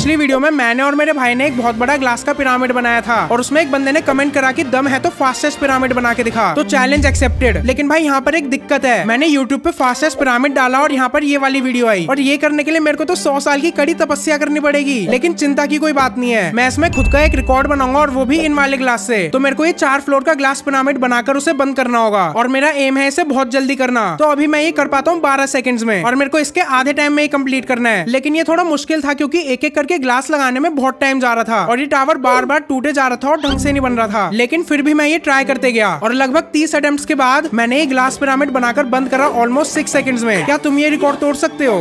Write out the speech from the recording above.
पिछली वीडियो में मैंने और मेरे भाई ने एक बहुत बड़ा ग्लास का पिरामिड बनाया था और उसमें एक बंदे ने कमेंट करा कि दम है तो फास्टेस्ट पिरामिड बना के दिखा तो चैलेंज एक्सेप्टेड लेकिन भाई यहाँ पर एक दिक्कत है मैंने यूट्यूब पे फास्टेस्ट पिरामिड डाला और यहाँ पर ये वाली वीडियो आई और ये करने के लिए मेरे को तो सौ साल की कड़ी तपस्या करनी पड़ेगी लेकिन चिंता की कोई बात नहीं है मैं इसमें खुद का एक रिकॉर्ड बनाऊंगा और वो भी इन वाले ग्लास से तो मेरे को ये चार फ्लोर का ग्लास पिरामिड बनाकर उसे बंद करना होगा और मेरा एम है इसे बहुत जल्दी करना तो अभी मैं ये कर पाता हूँ बारह सेकंड में और मेरे को इसके आधे टाइम में ही कम्प्लीट करना है लेकिन ये थोड़ा मुश्किल था क्योंकि एक एक करके के ग्लास लगाने में बहुत टाइम जा रहा था और ये टावर बार बार टूटे जा रहा था और ढंग से नहीं बन रहा था लेकिन फिर भी मैं ये ट्राई करते गया और लगभग तीस अटेम्प्ट के बाद मैंने ये ग्लास पिरामिड बनाकर बंद करा ऑलमोस्ट सिक्स सेकंड्स में क्या तुम ये रिकॉर्ड तोड़ सकते हो